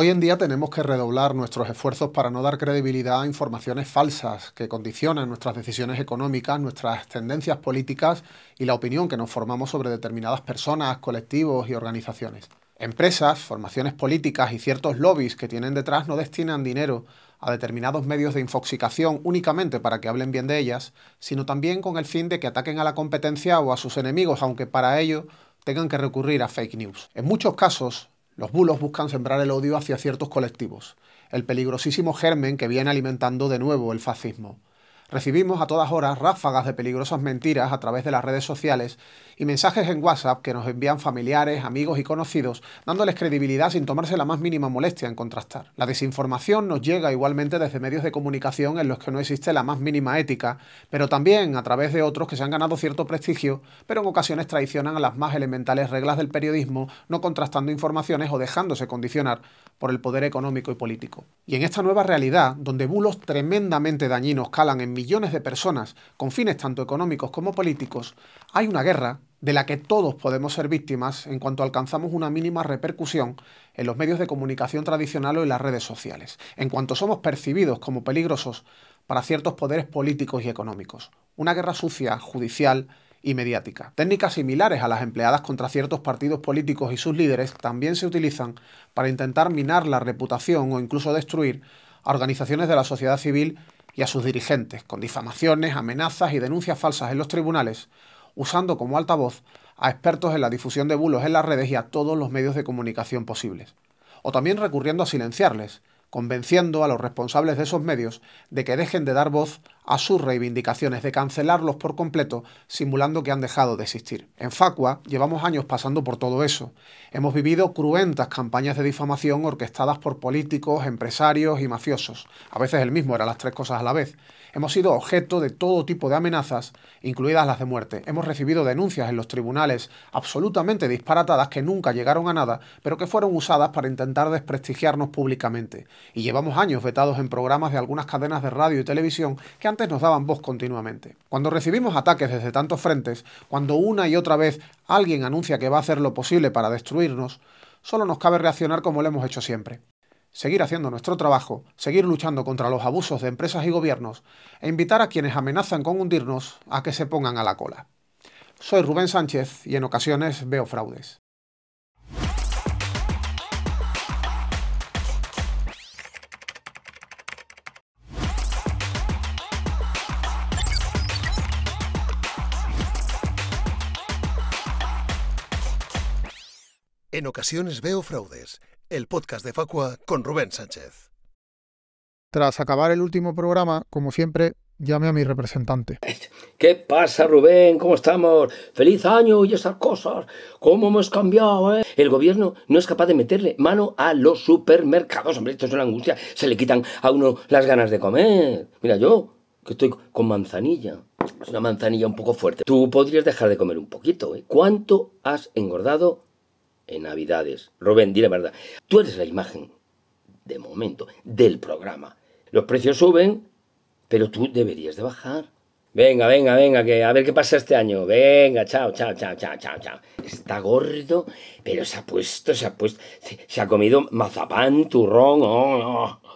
Hoy en día tenemos que redoblar nuestros esfuerzos para no dar credibilidad a informaciones falsas que condicionan nuestras decisiones económicas, nuestras tendencias políticas y la opinión que nos formamos sobre determinadas personas, colectivos y organizaciones. Empresas, formaciones políticas y ciertos lobbies que tienen detrás no destinan dinero a determinados medios de infoxicación únicamente para que hablen bien de ellas, sino también con el fin de que ataquen a la competencia o a sus enemigos, aunque para ello tengan que recurrir a fake news. En muchos casos, los bulos buscan sembrar el odio hacia ciertos colectivos, el peligrosísimo germen que viene alimentando de nuevo el fascismo. Recibimos a todas horas ráfagas de peligrosas mentiras a través de las redes sociales y mensajes en WhatsApp que nos envían familiares, amigos y conocidos, dándoles credibilidad sin tomarse la más mínima molestia en contrastar. La desinformación nos llega igualmente desde medios de comunicación en los que no existe la más mínima ética, pero también a través de otros que se han ganado cierto prestigio, pero en ocasiones traicionan a las más elementales reglas del periodismo, no contrastando informaciones o dejándose condicionar por el poder económico y político. Y en esta nueva realidad, donde bulos tremendamente dañinos calan en millones de personas con fines tanto económicos como políticos, hay una guerra de la que todos podemos ser víctimas en cuanto alcanzamos una mínima repercusión en los medios de comunicación tradicional o en las redes sociales, en cuanto somos percibidos como peligrosos para ciertos poderes políticos y económicos. Una guerra sucia, judicial, y mediática. Técnicas similares a las empleadas contra ciertos partidos políticos y sus líderes también se utilizan para intentar minar la reputación o incluso destruir a organizaciones de la sociedad civil y a sus dirigentes con difamaciones, amenazas y denuncias falsas en los tribunales, usando como altavoz a expertos en la difusión de bulos en las redes y a todos los medios de comunicación posibles, o también recurriendo a silenciarles, convenciendo a los responsables de esos medios de que dejen de dar voz a sus reivindicaciones, de cancelarlos por completo, simulando que han dejado de existir. En Facua llevamos años pasando por todo eso. Hemos vivido cruentas campañas de difamación orquestadas por políticos, empresarios y mafiosos. A veces el mismo era las tres cosas a la vez. Hemos sido objeto de todo tipo de amenazas, incluidas las de muerte. Hemos recibido denuncias en los tribunales absolutamente disparatadas que nunca llegaron a nada, pero que fueron usadas para intentar desprestigiarnos públicamente. Y llevamos años vetados en programas de algunas cadenas de radio y televisión que antes nos daban voz continuamente. Cuando recibimos ataques desde tantos frentes, cuando una y otra vez alguien anuncia que va a hacer lo posible para destruirnos, solo nos cabe reaccionar como lo hemos hecho siempre seguir haciendo nuestro trabajo, seguir luchando contra los abusos de empresas y gobiernos e invitar a quienes amenazan con hundirnos a que se pongan a la cola. Soy Rubén Sánchez y en ocasiones veo fraudes. En ocasiones veo fraudes el podcast de Facua con Rubén Sánchez. Tras acabar el último programa, como siempre, llame a mi representante. ¿Qué pasa, Rubén? ¿Cómo estamos? ¡Feliz año y esas cosas! ¿Cómo hemos cambiado, eh? El gobierno no es capaz de meterle mano a los supermercados. Hombre, esto es una angustia. Se le quitan a uno las ganas de comer. Mira, yo, que estoy con manzanilla. Es una manzanilla un poco fuerte. Tú podrías dejar de comer un poquito, ¿eh? ¿Cuánto has engordado en Navidades. Rubén, dile la verdad. Tú eres la imagen, de momento, del programa. Los precios suben, pero tú deberías de bajar. Venga, venga, venga, que a ver qué pasa este año. Venga, chao, chao, chao, chao, chao, chao. Está gordo, pero se ha puesto, se ha puesto, se, ha comido mazapán, turrón, oh, oh.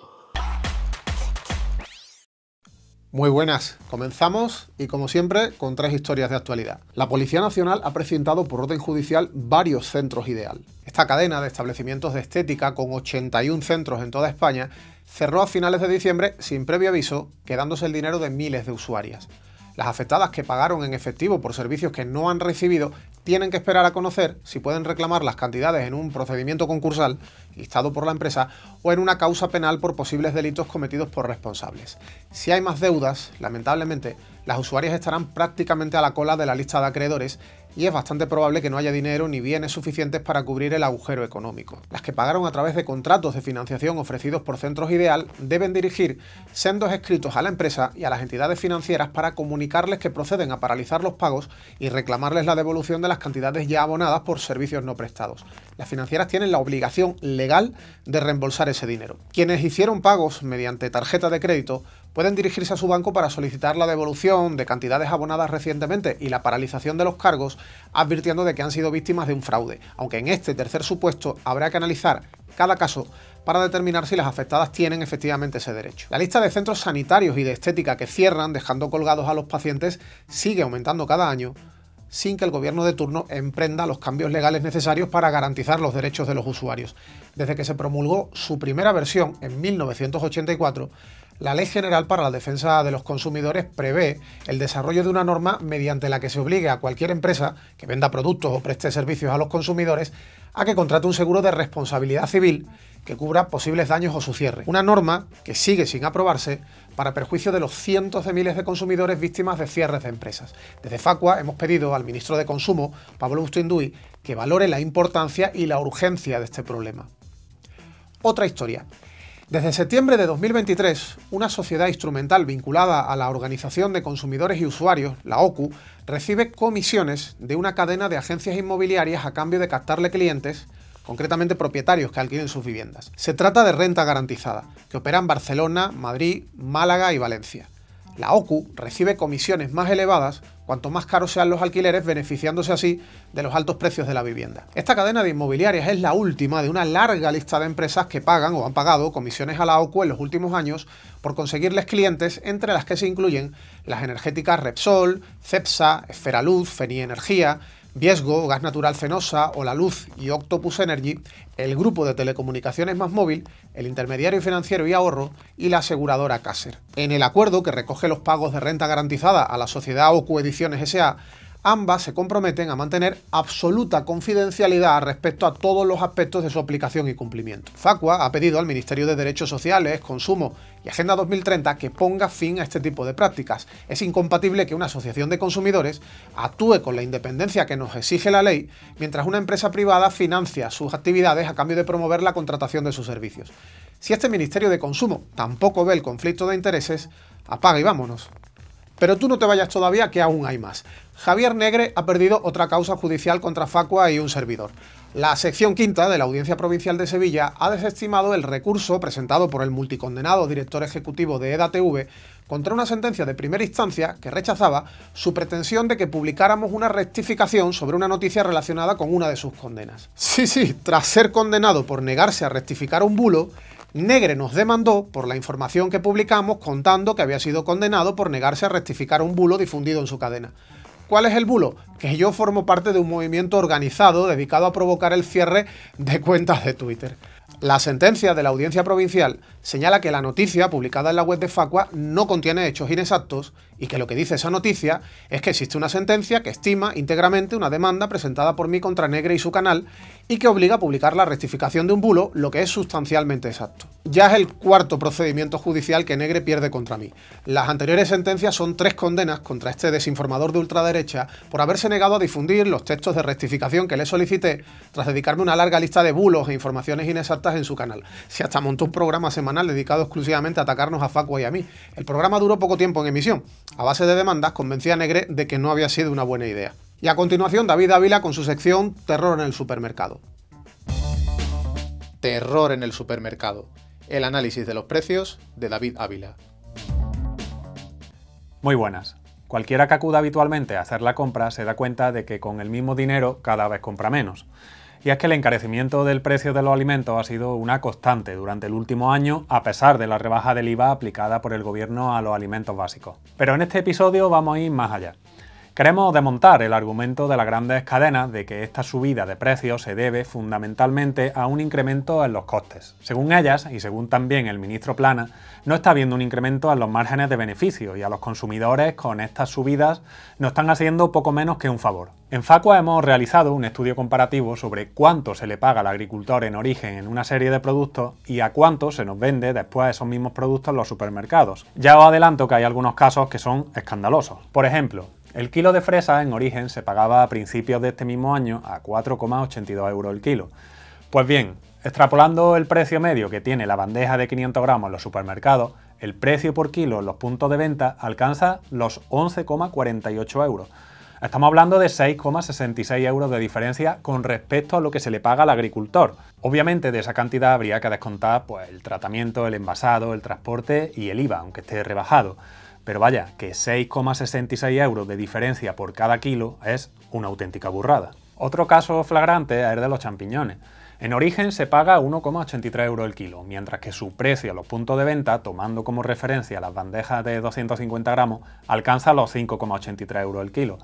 Muy buenas, comenzamos y como siempre con tres historias de actualidad. La Policía Nacional ha presentado por orden judicial varios centros ideal. Esta cadena de establecimientos de estética con 81 centros en toda España cerró a finales de diciembre sin previo aviso, quedándose el dinero de miles de usuarias. Las afectadas que pagaron en efectivo por servicios que no han recibido tienen que esperar a conocer si pueden reclamar las cantidades en un procedimiento concursal listado por la empresa o en una causa penal por posibles delitos cometidos por responsables. Si hay más deudas, lamentablemente, las usuarias estarán prácticamente a la cola de la lista de acreedores y es bastante probable que no haya dinero ni bienes suficientes para cubrir el agujero económico. Las que pagaron a través de contratos de financiación ofrecidos por Centros Ideal deben dirigir sendos escritos a la empresa y a las entidades financieras para comunicarles que proceden a paralizar los pagos y reclamarles la devolución de las cantidades ya abonadas por servicios no prestados. Las financieras tienen la obligación legal de reembolsar ese dinero. Quienes hicieron pagos mediante tarjeta de crédito pueden dirigirse a su banco para solicitar la devolución de cantidades abonadas recientemente y la paralización de los cargos, advirtiendo de que han sido víctimas de un fraude, aunque en este tercer supuesto habrá que analizar cada caso para determinar si las afectadas tienen efectivamente ese derecho. La lista de centros sanitarios y de estética que cierran dejando colgados a los pacientes sigue aumentando cada año sin que el gobierno de turno emprenda los cambios legales necesarios para garantizar los derechos de los usuarios. Desde que se promulgó su primera versión en 1984, la Ley General para la Defensa de los Consumidores prevé el desarrollo de una norma mediante la que se obligue a cualquier empresa que venda productos o preste servicios a los consumidores a que contrate un seguro de responsabilidad civil que cubra posibles daños o su cierre. Una norma que sigue sin aprobarse para perjuicio de los cientos de miles de consumidores víctimas de cierres de empresas. Desde Facua hemos pedido al ministro de Consumo, Pablo Bustinduy, que valore la importancia y la urgencia de este problema. Otra historia. Desde septiembre de 2023, una sociedad instrumental vinculada a la Organización de Consumidores y Usuarios, la OCU, recibe comisiones de una cadena de agencias inmobiliarias a cambio de captarle clientes, concretamente propietarios que alquilen sus viviendas. Se trata de renta garantizada, que opera en Barcelona, Madrid, Málaga y Valencia. La OCU recibe comisiones más elevadas cuanto más caros sean los alquileres, beneficiándose así de los altos precios de la vivienda. Esta cadena de inmobiliarias es la última de una larga lista de empresas que pagan o han pagado comisiones a la OCU en los últimos años por conseguirles clientes, entre las que se incluyen las energéticas Repsol, Cepsa, Esferaluz, Feni Energía, Viesgo, Gas Natural Fenosa Ola Luz y Octopus Energy, el grupo de telecomunicaciones más móvil, el intermediario financiero y ahorro y la aseguradora Caser. En el acuerdo que recoge los pagos de renta garantizada a la sociedad OCU Ediciones SA, ambas se comprometen a mantener absoluta confidencialidad respecto a todos los aspectos de su aplicación y cumplimiento. Facua ha pedido al Ministerio de Derechos Sociales, Consumo y Agenda 2030 que ponga fin a este tipo de prácticas. Es incompatible que una asociación de consumidores actúe con la independencia que nos exige la ley mientras una empresa privada financia sus actividades a cambio de promover la contratación de sus servicios. Si este Ministerio de Consumo tampoco ve el conflicto de intereses, apaga y vámonos. Pero tú no te vayas todavía, que aún hay más. Javier Negre ha perdido otra causa judicial contra Facua y un servidor. La sección quinta de la Audiencia Provincial de Sevilla ha desestimado el recurso presentado por el multicondenado director ejecutivo de EDATV contra una sentencia de primera instancia que rechazaba su pretensión de que publicáramos una rectificación sobre una noticia relacionada con una de sus condenas. Sí, sí, tras ser condenado por negarse a rectificar un bulo, Negre nos demandó por la información que publicamos contando que había sido condenado por negarse a rectificar un bulo difundido en su cadena. ¿Cuál es el bulo? Que yo formo parte de un movimiento organizado dedicado a provocar el cierre de cuentas de Twitter. La sentencia de la audiencia provincial señala que la noticia publicada en la web de Facua no contiene hechos inexactos y que lo que dice esa noticia es que existe una sentencia que estima íntegramente una demanda presentada por mí contra Negre y su canal y que obliga a publicar la rectificación de un bulo, lo que es sustancialmente exacto. Ya es el cuarto procedimiento judicial que Negre pierde contra mí. Las anteriores sentencias son tres condenas contra este desinformador de ultraderecha por haberse negado a difundir los textos de rectificación que le solicité tras dedicarme una larga lista de bulos e informaciones inexactas en su canal. Se hasta montó un programa semanal dedicado exclusivamente a atacarnos a Facua y a mí. El programa duró poco tiempo en emisión, a base de demandas, convencía a Negre de que no había sido una buena idea. Y a continuación, David Ávila con su sección Terror en el supermercado. Terror en el supermercado. El análisis de los precios de David Ávila. Muy buenas. Cualquiera que acuda habitualmente a hacer la compra se da cuenta de que con el mismo dinero cada vez compra menos y es que el encarecimiento del precio de los alimentos ha sido una constante durante el último año, a pesar de la rebaja del IVA aplicada por el gobierno a los alimentos básicos. Pero en este episodio vamos a ir más allá. Queremos desmontar el argumento de las grandes cadenas de que esta subida de precios se debe fundamentalmente a un incremento en los costes. Según ellas, y según también el ministro Plana, no está habiendo un incremento en los márgenes de beneficio y a los consumidores con estas subidas nos están haciendo poco menos que un favor. En Facua hemos realizado un estudio comparativo sobre cuánto se le paga al agricultor en origen en una serie de productos y a cuánto se nos vende después esos mismos productos en los supermercados. Ya os adelanto que hay algunos casos que son escandalosos. Por ejemplo, el kilo de fresa en origen se pagaba a principios de este mismo año a 4,82 euros el kilo. Pues bien, extrapolando el precio medio que tiene la bandeja de 500 gramos en los supermercados, el precio por kilo en los puntos de venta alcanza los 11,48 euros. Estamos hablando de 6,66 euros de diferencia con respecto a lo que se le paga al agricultor. Obviamente de esa cantidad habría que descontar pues, el tratamiento, el envasado, el transporte y el IVA, aunque esté rebajado. Pero vaya, que 6,66 euros de diferencia por cada kilo es una auténtica burrada. Otro caso flagrante es el de los champiñones. En origen se paga 1,83 euros el kilo, mientras que su precio a los puntos de venta, tomando como referencia las bandejas de 250 gramos, alcanza los 5,83 euros el kilo.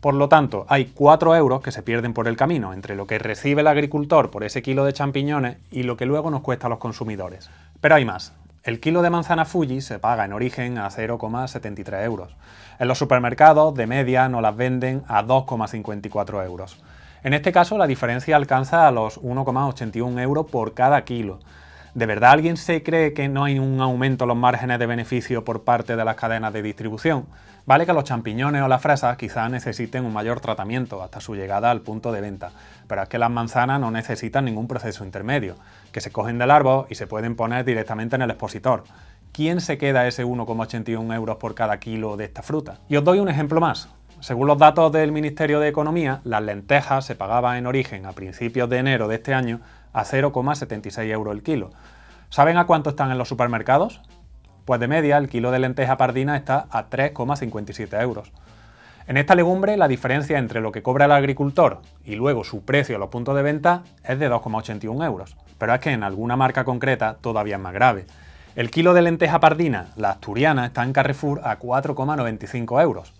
Por lo tanto, hay 4 euros que se pierden por el camino, entre lo que recibe el agricultor por ese kilo de champiñones y lo que luego nos cuesta a los consumidores. Pero hay más. El kilo de manzana Fuji se paga en origen a 0,73 euros. En los supermercados, de media, nos las venden a 2,54 euros. En este caso, la diferencia alcanza a los 1,81 euros por cada kilo. ¿De verdad alguien se cree que no hay un aumento en los márgenes de beneficio por parte de las cadenas de distribución? Vale que los champiñones o las fresas quizás necesiten un mayor tratamiento hasta su llegada al punto de venta, pero es que las manzanas no necesitan ningún proceso intermedio, que se cogen del árbol y se pueden poner directamente en el expositor. ¿Quién se queda ese 1,81 euros por cada kilo de esta fruta? Y os doy un ejemplo más. Según los datos del Ministerio de Economía, las lentejas se pagaban en origen a principios de enero de este año a 0,76 euros el kilo. ¿Saben a cuánto están en los supermercados? Pues de media el kilo de lenteja pardina está a 3,57 euros. En esta legumbre la diferencia entre lo que cobra el agricultor y luego su precio a los puntos de venta es de 2,81 euros, pero es que en alguna marca concreta todavía es más grave. El kilo de lenteja pardina, la asturiana, está en Carrefour a 4,95 euros.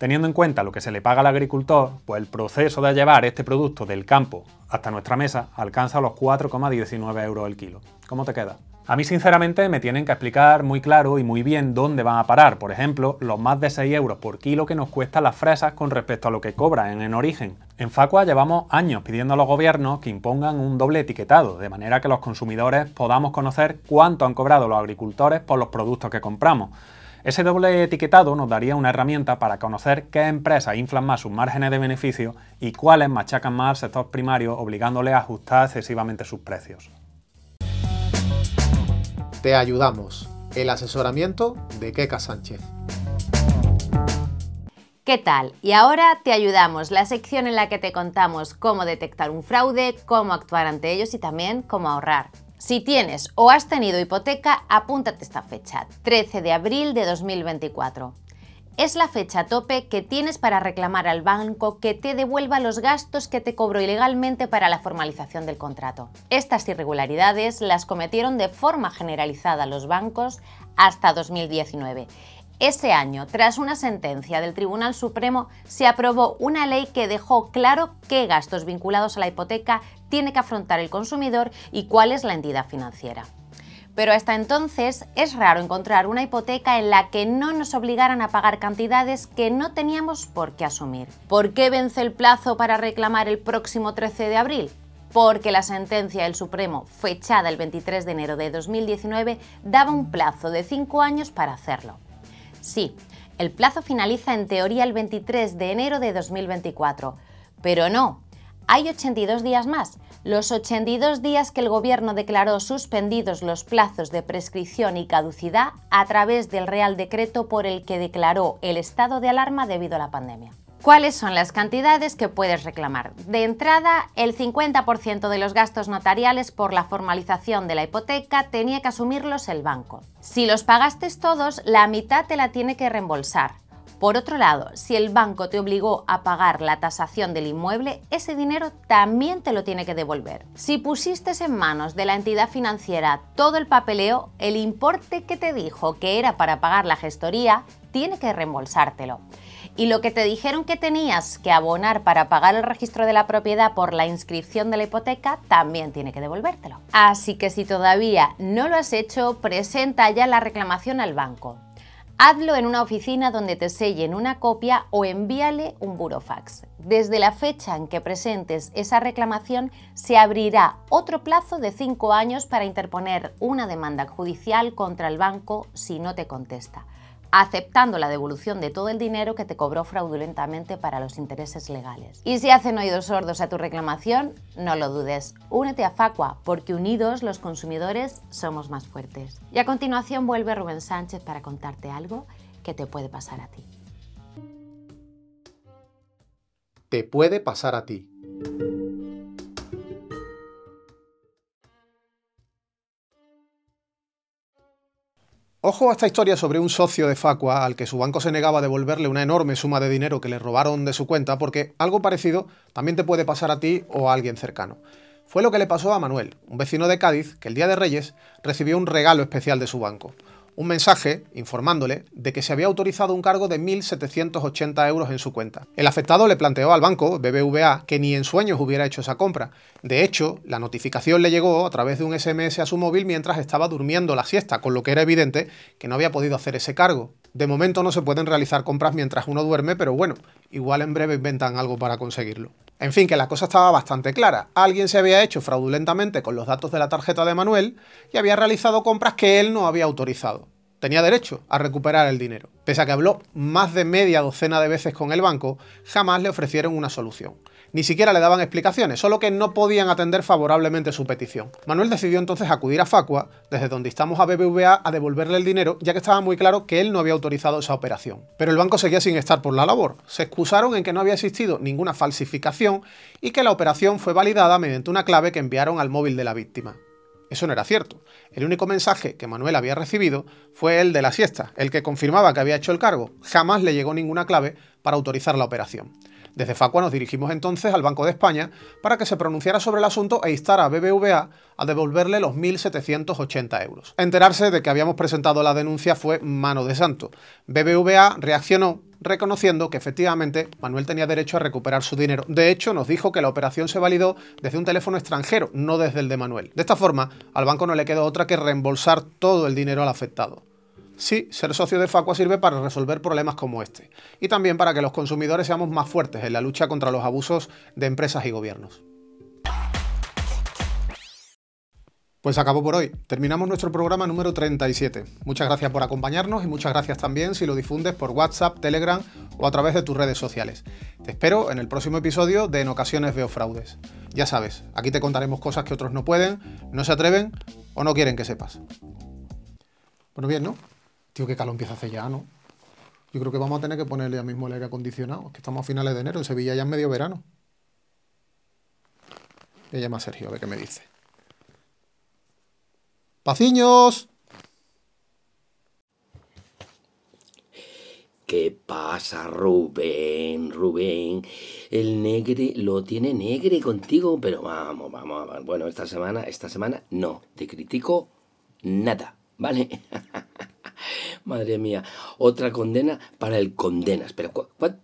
Teniendo en cuenta lo que se le paga al agricultor, pues el proceso de llevar este producto del campo hasta nuestra mesa alcanza los 4,19 euros el kilo. ¿Cómo te queda? A mí sinceramente me tienen que explicar muy claro y muy bien dónde van a parar, por ejemplo, los más de 6 euros por kilo que nos cuestan las fresas con respecto a lo que cobran en origen. En Facua llevamos años pidiendo a los gobiernos que impongan un doble etiquetado, de manera que los consumidores podamos conocer cuánto han cobrado los agricultores por los productos que compramos. Ese doble etiquetado nos daría una herramienta para conocer qué empresas inflan más sus márgenes de beneficio y cuáles machacan más al sector primario obligándole a ajustar excesivamente sus precios. Te ayudamos. El asesoramiento de Keka Sánchez. ¿Qué tal? Y ahora te ayudamos, la sección en la que te contamos cómo detectar un fraude, cómo actuar ante ellos y también cómo ahorrar. Si tienes o has tenido hipoteca, apúntate esta fecha, 13 de abril de 2024. Es la fecha tope que tienes para reclamar al banco que te devuelva los gastos que te cobró ilegalmente para la formalización del contrato. Estas irregularidades las cometieron de forma generalizada los bancos hasta 2019 ese año, tras una sentencia del Tribunal Supremo, se aprobó una ley que dejó claro qué gastos vinculados a la hipoteca tiene que afrontar el consumidor y cuál es la entidad financiera. Pero hasta entonces es raro encontrar una hipoteca en la que no nos obligaran a pagar cantidades que no teníamos por qué asumir. ¿Por qué vence el plazo para reclamar el próximo 13 de abril? porque la sentencia del Supremo, fechada el 23 de enero de 2019, daba un plazo de 5 años para hacerlo. Sí, el plazo finaliza en teoría el 23 de enero de 2024, pero no, hay 82 días más, los 82 días que el Gobierno declaró suspendidos los plazos de prescripción y caducidad a través del Real Decreto por el que declaró el estado de alarma debido a la pandemia. ¿Cuáles son las cantidades que puedes reclamar? De entrada, el 50% de los gastos notariales por la formalización de la hipoteca tenía que asumirlos el banco. Si los pagaste todos, la mitad te la tiene que reembolsar. Por otro lado, si el banco te obligó a pagar la tasación del inmueble, ese dinero también te lo tiene que devolver. Si pusiste en manos de la entidad financiera todo el papeleo, el importe que te dijo que era para pagar la gestoría tiene que reembolsártelo y lo que te dijeron que tenías que abonar para pagar el registro de la propiedad por la inscripción de la hipoteca también tiene que devolvértelo. Así que si todavía no lo has hecho, presenta ya la reclamación al banco. Hazlo en una oficina donde te sellen una copia o envíale un burofax. Desde la fecha en que presentes esa reclamación se abrirá otro plazo de 5 años para interponer una demanda judicial contra el banco si no te contesta aceptando la devolución de todo el dinero que te cobró fraudulentamente para los intereses legales. Y si hacen oídos sordos a tu reclamación, no lo dudes, únete a Facua, porque unidos los consumidores somos más fuertes. Y a continuación vuelve Rubén Sánchez para contarte algo que te puede pasar a ti. Te puede pasar a ti. Ojo a esta historia sobre un socio de Facua al que su banco se negaba a devolverle una enorme suma de dinero que le robaron de su cuenta porque algo parecido también te puede pasar a ti o a alguien cercano. Fue lo que le pasó a Manuel, un vecino de Cádiz que el día de Reyes recibió un regalo especial de su banco, un mensaje informándole de que se había autorizado un cargo de 1.780 euros en su cuenta. El afectado le planteó al banco, BBVA, que ni en sueños hubiera hecho esa compra. De hecho, la notificación le llegó a través de un SMS a su móvil mientras estaba durmiendo la siesta, con lo que era evidente que no había podido hacer ese cargo. De momento no se pueden realizar compras mientras uno duerme, pero bueno, igual en breve inventan algo para conseguirlo. En fin, que la cosa estaba bastante clara. Alguien se había hecho fraudulentamente con los datos de la tarjeta de Manuel y había realizado compras que él no había autorizado tenía derecho a recuperar el dinero. Pese a que habló más de media docena de veces con el banco, jamás le ofrecieron una solución. Ni siquiera le daban explicaciones, solo que no podían atender favorablemente su petición. Manuel decidió entonces acudir a Facua, desde donde estamos a BBVA, a devolverle el dinero, ya que estaba muy claro que él no había autorizado esa operación. Pero el banco seguía sin estar por la labor. Se excusaron en que no había existido ninguna falsificación y que la operación fue validada mediante una clave que enviaron al móvil de la víctima. Eso no era cierto. El único mensaje que Manuel había recibido fue el de la siesta, el que confirmaba que había hecho el cargo. Jamás le llegó ninguna clave para autorizar la operación. Desde Facua nos dirigimos entonces al Banco de España para que se pronunciara sobre el asunto e instara a BBVA a devolverle los 1.780 euros. Enterarse de que habíamos presentado la denuncia fue mano de santo. BBVA reaccionó reconociendo que efectivamente Manuel tenía derecho a recuperar su dinero. De hecho, nos dijo que la operación se validó desde un teléfono extranjero, no desde el de Manuel. De esta forma, al banco no le quedó otra que reembolsar todo el dinero al afectado. Sí, ser socio de Facua sirve para resolver problemas como este y también para que los consumidores seamos más fuertes en la lucha contra los abusos de empresas y gobiernos. Pues acabó por hoy. Terminamos nuestro programa número 37. Muchas gracias por acompañarnos y muchas gracias también si lo difundes por WhatsApp, Telegram o a través de tus redes sociales. Te espero en el próximo episodio de En ocasiones veo fraudes. Ya sabes, aquí te contaremos cosas que otros no pueden, no se atreven o no quieren que sepas. Bueno, bien, ¿no? Tío, qué calor empieza a hacer ya, ¿no? Yo creo que vamos a tener que ponerle ya mismo el aire acondicionado. Es que estamos a finales de enero, en Sevilla ya es medio verano. Me llama Sergio a ver qué me dice. ¡Paciños! ¿Qué pasa, Rubén? Rubén, el negre lo tiene negre contigo, pero vamos, vamos, vamos. Bueno, esta semana, esta semana no, te critico nada, ¿vale? Madre mía, otra condena para el condenas. Pero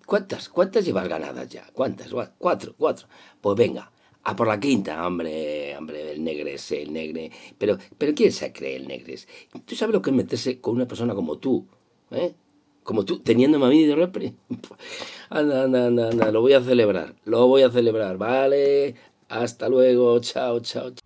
¿cuántas, cuántas llevas ganadas ya? ¿Cuántas? Cuatro, cuatro. Pues venga, a por la quinta, hombre, hombre, el negres, el negre. Pero, pero ¿quién se cree el negres? ¿Tú sabes lo que es meterse con una persona como tú? ¿Eh? Como tú, teniendo a mí de repre. Anda, anda, anda, anda, lo voy a celebrar, lo voy a celebrar, ¿vale? Hasta luego, chao, chao. chao.